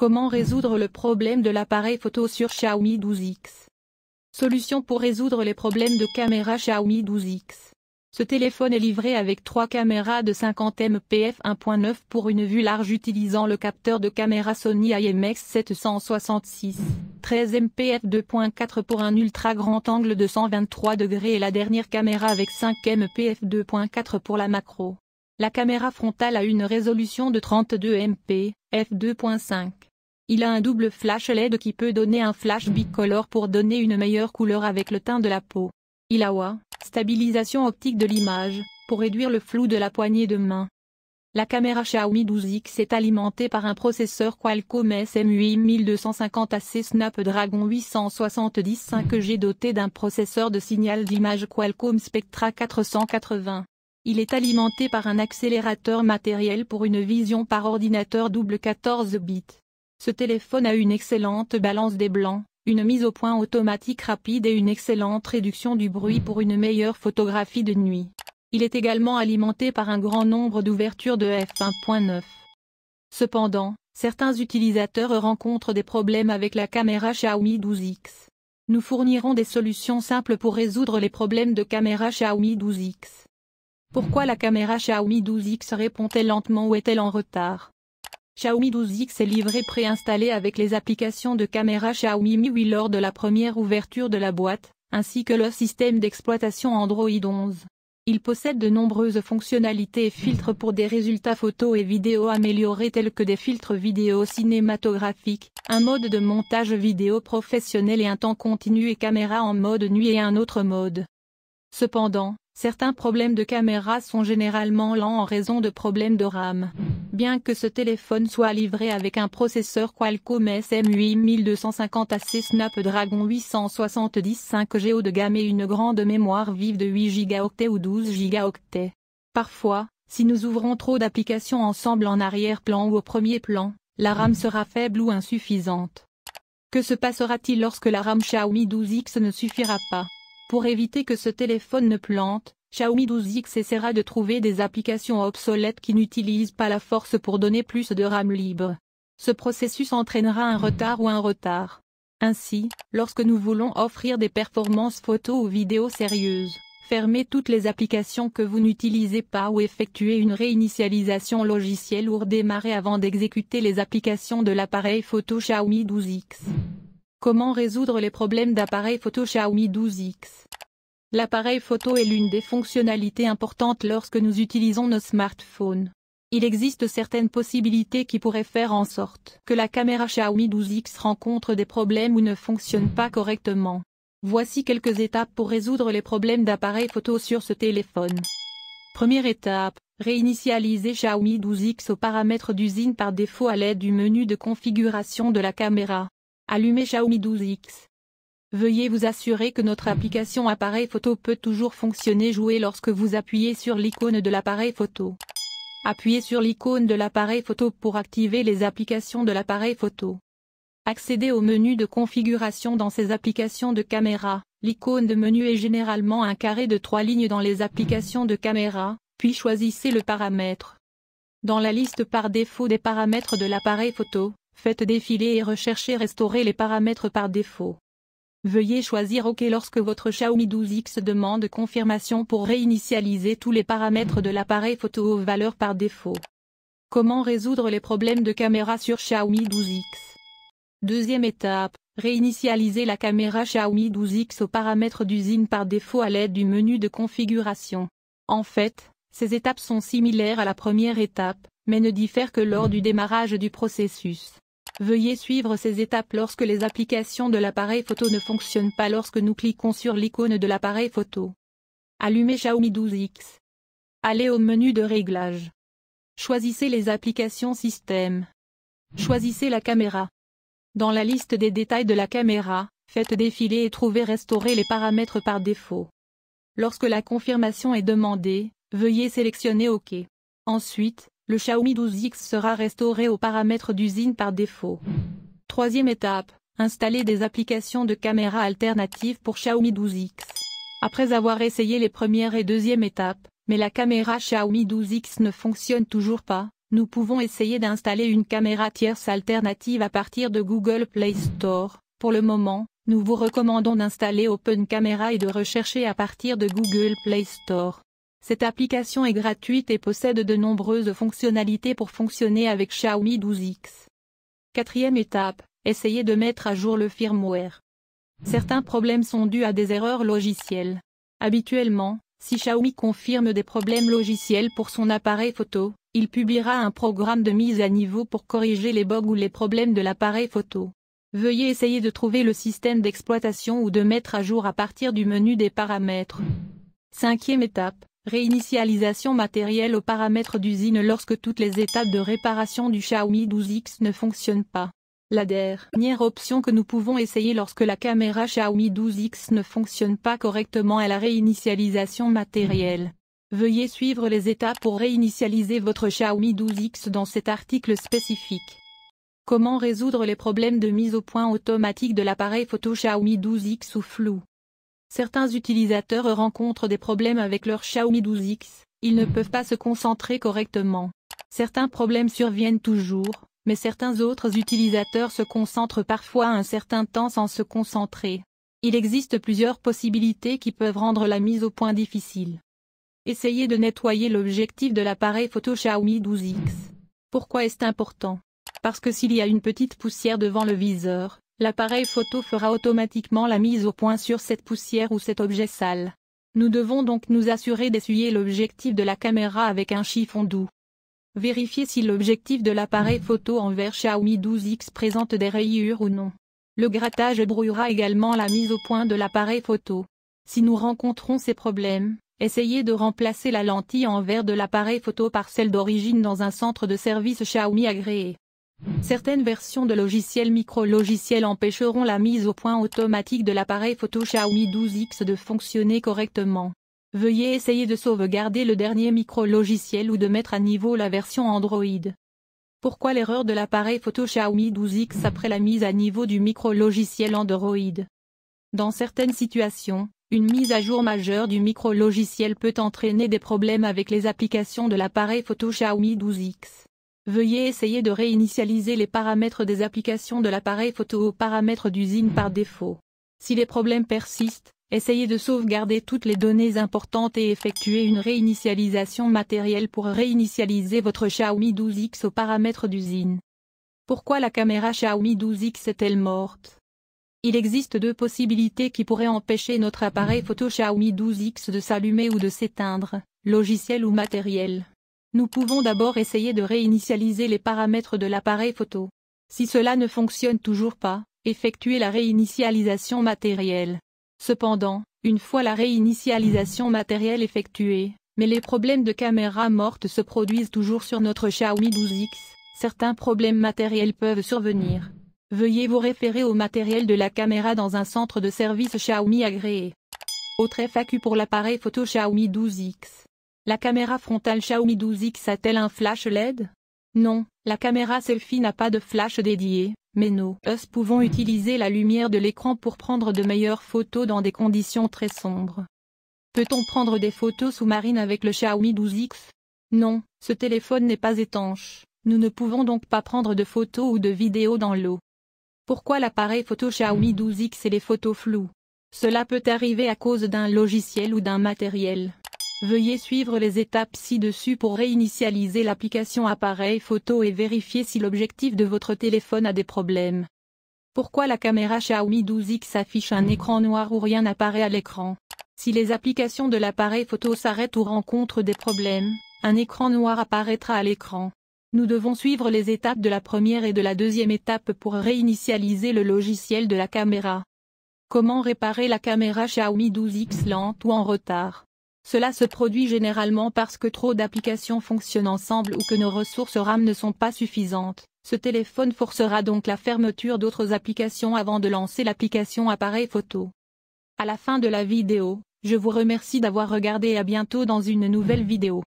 Comment résoudre le problème de l'appareil photo sur Xiaomi 12X Solution pour résoudre les problèmes de caméra Xiaomi 12X. Ce téléphone est livré avec trois caméras de 50 mpf 1.9 pour une vue large utilisant le capteur de caméra Sony IMX 766, 13 mpf 2.4 pour un ultra grand angle de 123 degrés et la dernière caméra avec 5 mpf 2.4 pour la macro. La caméra frontale a une résolution de 32 MP, f2.5. Il a un double flash LED qui peut donner un flash bicolore pour donner une meilleure couleur avec le teint de la peau. Il a stabilisation optique de l'image, pour réduire le flou de la poignée de main. La caméra Xiaomi 12X est alimentée par un processeur Qualcomm SM8250AC Snapdragon 870 5G doté d'un processeur de signal d'image Qualcomm Spectra 480. Il est alimenté par un accélérateur matériel pour une vision par ordinateur double 14 bits. Ce téléphone a une excellente balance des blancs, une mise au point automatique rapide et une excellente réduction du bruit pour une meilleure photographie de nuit. Il est également alimenté par un grand nombre d'ouvertures de f1.9. Cependant, certains utilisateurs rencontrent des problèmes avec la caméra Xiaomi 12X. Nous fournirons des solutions simples pour résoudre les problèmes de caméra Xiaomi 12X. Pourquoi la caméra Xiaomi 12X répond-elle lentement ou est-elle en retard Xiaomi 12X est livré préinstallé avec les applications de caméra Xiaomi MIUI lors de la première ouverture de la boîte, ainsi que le système d'exploitation Android 11. Il possède de nombreuses fonctionnalités et filtres pour des résultats photos et vidéos améliorés tels que des filtres vidéo cinématographiques, un mode de montage vidéo professionnel et un temps continu et caméra en mode nuit et un autre mode. Cependant, certains problèmes de caméra sont généralement lents en raison de problèmes de RAM. Bien que ce téléphone soit livré avec un processeur Qualcomm SM8250 AC Snapdragon 870 5 de gamme et une grande mémoire vive de 8 Go ou 12 Go. Parfois, si nous ouvrons trop d'applications ensemble en arrière-plan ou au premier plan, la RAM sera faible ou insuffisante. Que se passera-t-il lorsque la RAM Xiaomi 12X ne suffira pas pour éviter que ce téléphone ne plante, Xiaomi 12X essaiera de trouver des applications obsolètes qui n'utilisent pas la force pour donner plus de RAM libre. Ce processus entraînera un retard ou un retard. Ainsi, lorsque nous voulons offrir des performances photo ou vidéo sérieuses, fermez toutes les applications que vous n'utilisez pas ou effectuez une réinitialisation logicielle ou redémarrez avant d'exécuter les applications de l'appareil photo Xiaomi 12X. Comment résoudre les problèmes d'appareil photo Xiaomi 12X L'appareil photo est l'une des fonctionnalités importantes lorsque nous utilisons nos smartphones. Il existe certaines possibilités qui pourraient faire en sorte que la caméra Xiaomi 12X rencontre des problèmes ou ne fonctionne pas correctement. Voici quelques étapes pour résoudre les problèmes d'appareil photo sur ce téléphone. Première étape, réinitialiser Xiaomi 12X aux paramètres d'usine par défaut à l'aide du menu de configuration de la caméra. Allumez Xiaomi 12X. Veuillez vous assurer que notre application appareil photo peut toujours fonctionner jouer lorsque vous appuyez sur l'icône de l'appareil photo. Appuyez sur l'icône de l'appareil photo pour activer les applications de l'appareil photo. Accédez au menu de configuration dans ces applications de caméra. L'icône de menu est généralement un carré de trois lignes dans les applications de caméra, puis choisissez le paramètre. Dans la liste par défaut des paramètres de l'appareil photo, Faites défiler et recherchez restaurer les paramètres par défaut. Veuillez choisir OK lorsque votre Xiaomi 12X demande confirmation pour réinitialiser tous les paramètres de l'appareil photo aux valeurs par défaut. Comment résoudre les problèmes de caméra sur Xiaomi 12X Deuxième étape, réinitialiser la caméra Xiaomi 12X aux paramètres d'usine par défaut à l'aide du menu de configuration. En fait, ces étapes sont similaires à la première étape, mais ne diffèrent que lors du démarrage du processus. Veuillez suivre ces étapes lorsque les applications de l'appareil photo ne fonctionnent pas lorsque nous cliquons sur l'icône de l'appareil photo. Allumez Xiaomi 12X. Allez au menu de réglage. Choisissez les applications système. Choisissez la caméra. Dans la liste des détails de la caméra, faites défiler et trouvez restaurer les paramètres par défaut. Lorsque la confirmation est demandée, veuillez sélectionner OK. Ensuite, le Xiaomi 12X sera restauré aux paramètres d'usine par défaut. Troisième étape, installer des applications de caméra alternatives pour Xiaomi 12X. Après avoir essayé les premières et deuxième étapes, mais la caméra Xiaomi 12X ne fonctionne toujours pas, nous pouvons essayer d'installer une caméra tierce alternative à partir de Google Play Store. Pour le moment, nous vous recommandons d'installer Open Camera et de rechercher à partir de Google Play Store. Cette application est gratuite et possède de nombreuses fonctionnalités pour fonctionner avec Xiaomi 12X. Quatrième étape, essayez de mettre à jour le firmware. Certains problèmes sont dus à des erreurs logicielles. Habituellement, si Xiaomi confirme des problèmes logiciels pour son appareil photo, il publiera un programme de mise à niveau pour corriger les bugs ou les problèmes de l'appareil photo. Veuillez essayer de trouver le système d'exploitation ou de mettre à jour à partir du menu des paramètres. Cinquième étape, Réinitialisation matérielle aux paramètres d'usine lorsque toutes les étapes de réparation du Xiaomi 12X ne fonctionnent pas. La dernière option que nous pouvons essayer lorsque la caméra Xiaomi 12X ne fonctionne pas correctement est la réinitialisation matérielle. Veuillez suivre les étapes pour réinitialiser votre Xiaomi 12X dans cet article spécifique. Comment résoudre les problèmes de mise au point automatique de l'appareil photo Xiaomi 12X ou flou Certains utilisateurs rencontrent des problèmes avec leur Xiaomi 12X, ils ne peuvent pas se concentrer correctement. Certains problèmes surviennent toujours, mais certains autres utilisateurs se concentrent parfois un certain temps sans se concentrer. Il existe plusieurs possibilités qui peuvent rendre la mise au point difficile. Essayez de nettoyer l'objectif de l'appareil photo Xiaomi 12X. Pourquoi est-ce important Parce que s'il y a une petite poussière devant le viseur, L'appareil photo fera automatiquement la mise au point sur cette poussière ou cet objet sale. Nous devons donc nous assurer d'essuyer l'objectif de la caméra avec un chiffon doux. Vérifiez si l'objectif de l'appareil photo envers Xiaomi 12X présente des rayures ou non. Le grattage brouillera également la mise au point de l'appareil photo. Si nous rencontrons ces problèmes, essayez de remplacer la lentille en verre de l'appareil photo par celle d'origine dans un centre de service Xiaomi agréé. Certaines versions de logiciels micro-logiciels empêcheront la mise au point automatique de l'appareil photo Xiaomi 12X de fonctionner correctement. Veuillez essayer de sauvegarder le dernier micro-logiciel ou de mettre à niveau la version Android. Pourquoi l'erreur de l'appareil photo Xiaomi 12X après la mise à niveau du micro-logiciel Android Dans certaines situations, une mise à jour majeure du micro-logiciel peut entraîner des problèmes avec les applications de l'appareil photo Xiaomi 12X. Veuillez essayer de réinitialiser les paramètres des applications de l'appareil photo aux paramètres d'usine par défaut. Si les problèmes persistent, essayez de sauvegarder toutes les données importantes et effectuez une réinitialisation matérielle pour réinitialiser votre Xiaomi 12X aux paramètres d'usine. Pourquoi la caméra Xiaomi 12X est-elle morte Il existe deux possibilités qui pourraient empêcher notre appareil photo Xiaomi 12X de s'allumer ou de s'éteindre, logiciel ou matériel. Nous pouvons d'abord essayer de réinitialiser les paramètres de l'appareil photo. Si cela ne fonctionne toujours pas, effectuez la réinitialisation matérielle. Cependant, une fois la réinitialisation matérielle effectuée, mais les problèmes de caméra morte se produisent toujours sur notre Xiaomi 12X, certains problèmes matériels peuvent survenir. Veuillez vous référer au matériel de la caméra dans un centre de service Xiaomi agréé. Autre FAQ pour l'appareil photo Xiaomi 12X. La caméra frontale Xiaomi 12X a-t-elle un flash LED Non, la caméra selfie n'a pas de flash dédié, mais nous us pouvons utiliser la lumière de l'écran pour prendre de meilleures photos dans des conditions très sombres. Peut-on prendre des photos sous-marines avec le Xiaomi 12X Non, ce téléphone n'est pas étanche, nous ne pouvons donc pas prendre de photos ou de vidéos dans l'eau. Pourquoi l'appareil photo Xiaomi 12X et les photos floues Cela peut arriver à cause d'un logiciel ou d'un matériel. Veuillez suivre les étapes ci-dessus pour réinitialiser l'application appareil photo et vérifier si l'objectif de votre téléphone a des problèmes. Pourquoi la caméra Xiaomi 12X affiche un écran noir où rien n'apparaît à l'écran Si les applications de l'appareil photo s'arrêtent ou rencontrent des problèmes, un écran noir apparaîtra à l'écran. Nous devons suivre les étapes de la première et de la deuxième étape pour réinitialiser le logiciel de la caméra. Comment réparer la caméra Xiaomi 12X lente ou en retard cela se produit généralement parce que trop d'applications fonctionnent ensemble ou que nos ressources RAM ne sont pas suffisantes. Ce téléphone forcera donc la fermeture d'autres applications avant de lancer l'application appareil photo. À la fin de la vidéo, je vous remercie d'avoir regardé et à bientôt dans une nouvelle vidéo.